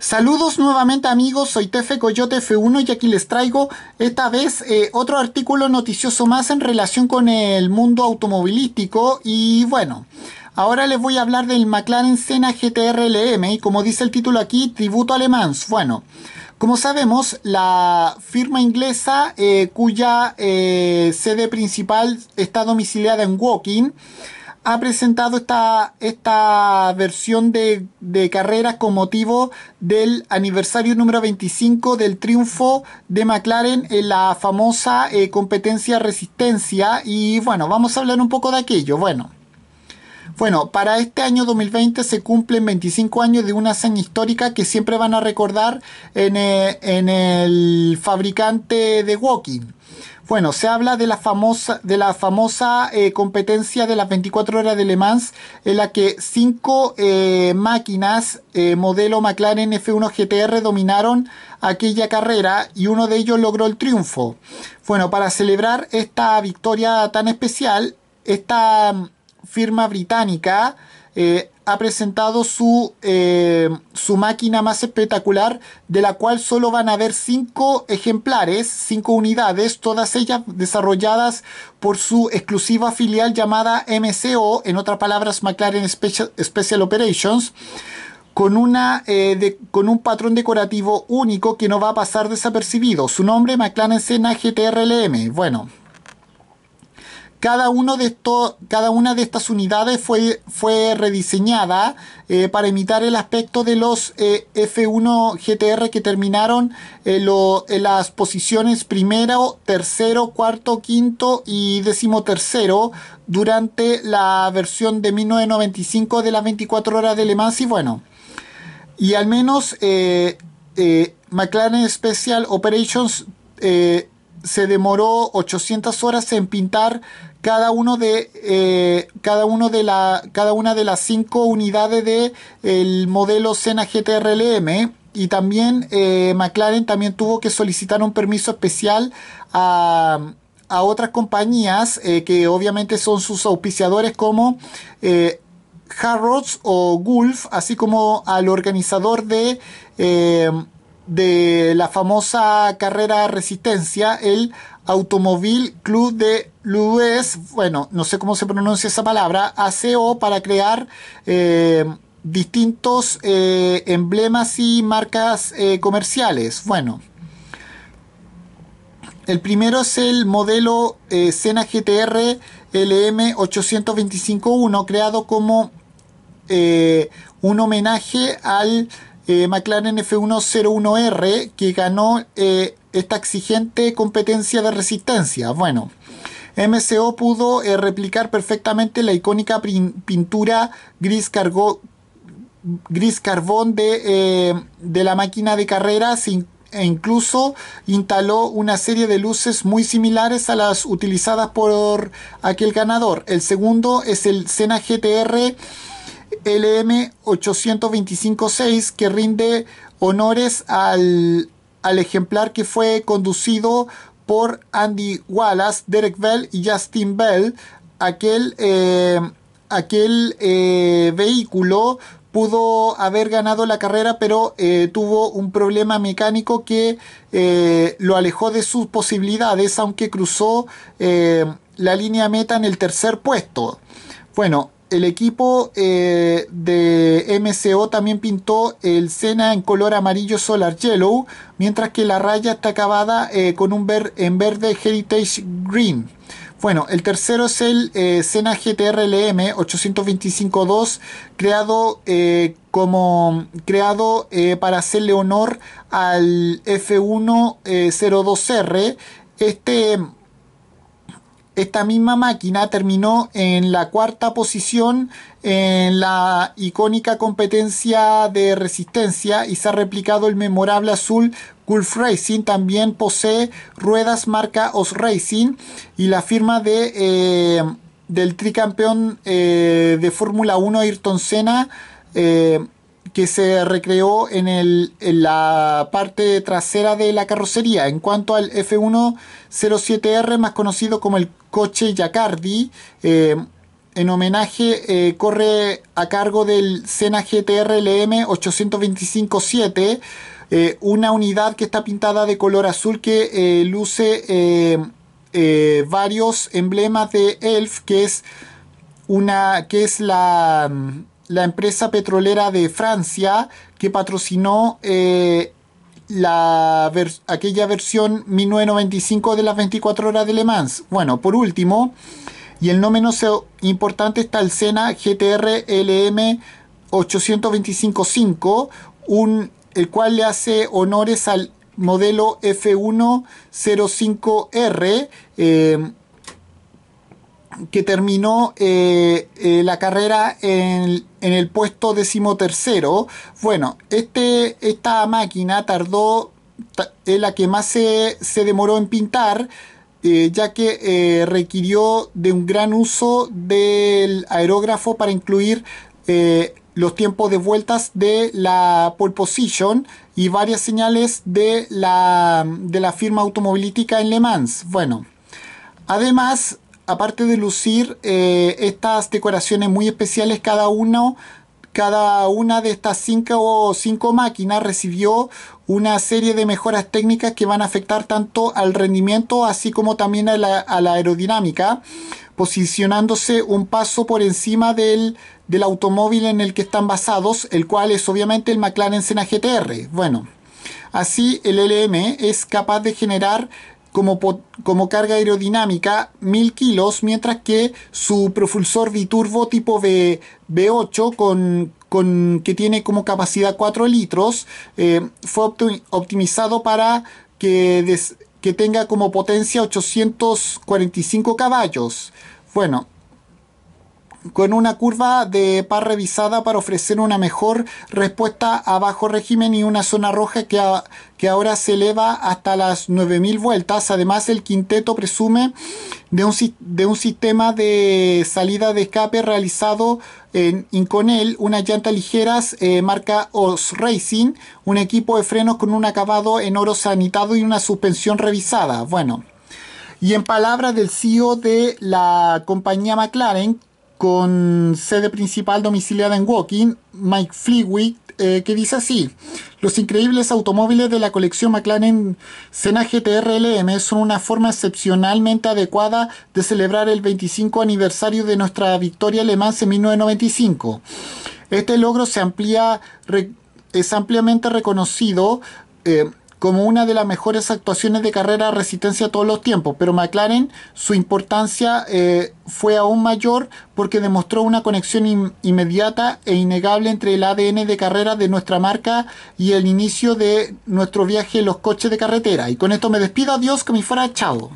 Saludos nuevamente amigos, soy Tefe Coyote F1 y aquí les traigo esta vez eh, otro artículo noticioso más en relación con el mundo automovilístico y bueno, ahora les voy a hablar del McLaren Senna GTR LM y como dice el título aquí, tributo alemán. Bueno, como sabemos, la firma inglesa eh, cuya eh, sede principal está domiciliada en Woking ha presentado esta, esta versión de, de carreras con motivo del aniversario número 25 del triunfo de McLaren en la famosa eh, competencia Resistencia. Y bueno, vamos a hablar un poco de aquello. Bueno. Bueno, para este año 2020 se cumplen 25 años de una hazaña histórica que siempre van a recordar en, eh, el fabricante de Walking. Bueno, se habla de la famosa, de la famosa eh, competencia de las 24 horas de Le Mans, en la que cinco eh, máquinas modelo McLaren F1 GTR dominaron aquella carrera y uno de ellos logró el triunfo. Bueno, para celebrar esta victoria tan especial, esta firma británica eh, ha presentado su, eh, su máquina más espectacular, de la cual solo van a haber cinco ejemplares, cinco unidades, todas ellas desarrolladas por su exclusiva filial llamada MCO, en otras palabras, McLaren Special, Operations. Con, una, eh, con, un patrón decorativo único que no va a pasar desapercibido. Su nombre, McLaren Senna GTRLM. Bueno, cada, uno de cada una de estas unidades fue, fue rediseñada eh, para imitar el aspecto de los eh, F1 GTR que terminaron eh, en las posiciones primero, tercero, cuarto, quinto y décimo tercero durante la versión de 1995 de las 24 horas de Le Mans y bueno, y al menos McLaren Special Operations se demoró 800 horas en pintar cada uno de eh, cada uno de la cada una de las cinco unidades de el modelo Sena GTRLM ¿eh? y también eh, McLaren también tuvo que solicitar un permiso especial a, otras compañías que obviamente son sus auspiciadores como Harrods o Gulf así como al organizador de de la famosa carrera resistencia el Automóvil Club de Lues, bueno, no sé cómo se pronuncia esa palabra, ACO para crear eh, distintos eh, emblemas y marcas eh, comerciales. Bueno, el primero es el modelo Sena GTR LM 825.1, creado como un homenaje al McLaren F101R que ganó esta exigente competencia de resistencia. Bueno, MCO pudo eh, replicar perfectamente la icónica pintura gris, gris carbón de, eh, de, la máquina de carrera e incluso instaló una serie de luces muy similares a las utilizadas por aquel ganador. El segundo es el Sena GTR LM 825-6 que rinde honores al al ejemplar que fue conducido por Andy Wallace, Derek Bell y Justin Bell. Aquel, eh, aquel eh, vehículo pudo haber ganado la carrera, pero eh, tuvo un problema mecánico que lo alejó de sus posibilidades, aunque cruzó la línea meta en el tercer puesto. Bueno, el equipo eh, de MCO también pintó el Sena en color amarillo Solar Yellow, mientras que la raya está acabada eh, con un ver en verde Heritage Green. Bueno, el tercero es el eh, Sena GTRLM 825-2, creado, eh, como, creado para hacerle honor al F102R. Este esta misma máquina terminó en la cuarta posición en la icónica competencia de resistencia y se ha replicado el memorable azul Gulf Racing. También posee ruedas marca Os Racing y la firma de, eh, del tricampeón eh, de Fórmula 1 Ayrton Senna. Eh, que se recreó en, la parte trasera de la carrocería. En cuanto al F107R, más conocido como el coche Jacardi, eh, en homenaje eh, corre a cargo del Sena GTR LM 825 una unidad que está pintada de color azul que eh, luce varios emblemas de ELF, que es, una, que es la la empresa petrolera de Francia que patrocinó eh, la aquella versión 1995 de las 24 horas de Le Mans. Bueno, por último, y el no menos eh, importante está el Sena GTR LM 825.5, un, el cual le hace honores al modelo F105R que terminó eh, eh, la carrera en, el puesto decimotercero. Bueno, este, esta máquina tardó, es la que más se, demoró en pintar, eh, ya que requirió de un gran uso del aerógrafo para incluir los tiempos de vueltas de la pole position y varias señales de la, de la firma automovilística en Le Mans. Bueno, además aparte de lucir eh, estas decoraciones muy especiales, cada uno cada una de estas cinco, cinco máquinas recibió una serie de mejoras técnicas que van a afectar tanto al rendimiento así como también a la, aerodinámica, posicionándose un paso por encima del, automóvil en el que están basados, el cual es obviamente el McLaren Senna GTR. Bueno, así el LM es capaz de generar como, carga aerodinámica 1000 kilos, mientras que su propulsor biturbo tipo B, B8 con, con, que tiene como capacidad 4 litros eh, fue optimizado para que, que tenga como potencia 845 caballos. Bueno, con una curva de par revisada para ofrecer una mejor respuesta a bajo régimen y una zona roja que, que ahora se eleva hasta las 9000 vueltas. Además, el quinteto presume de un, de un sistema de salida de escape realizado en Inconel, unas llantas ligeras eh, marca Os Racing, un equipo de frenos con un acabado en oro sanitado y una suspensión revisada. Bueno. Y en palabras del CEO de la compañía McLaren, con sede principal domiciliada en Woking, Mike Fleewig, eh, que dice así: Los increíbles automóviles de la colección McLaren Senna GTR-LM son una forma excepcionalmente adecuada de celebrar el 25 aniversario de nuestra victoria alemán en 1995. Este logro se amplía, es ampliamente reconocido eh, como una de las mejores actuaciones de carrera resistencia a todos los tiempos, pero McLaren su importancia eh, fue aún mayor porque demostró una conexión inmediata e innegable entre el ADN de carrera de nuestra marca y el inicio de nuestro viaje en los coches de carretera. Y con esto me despido, adiós, que me fuera, chao.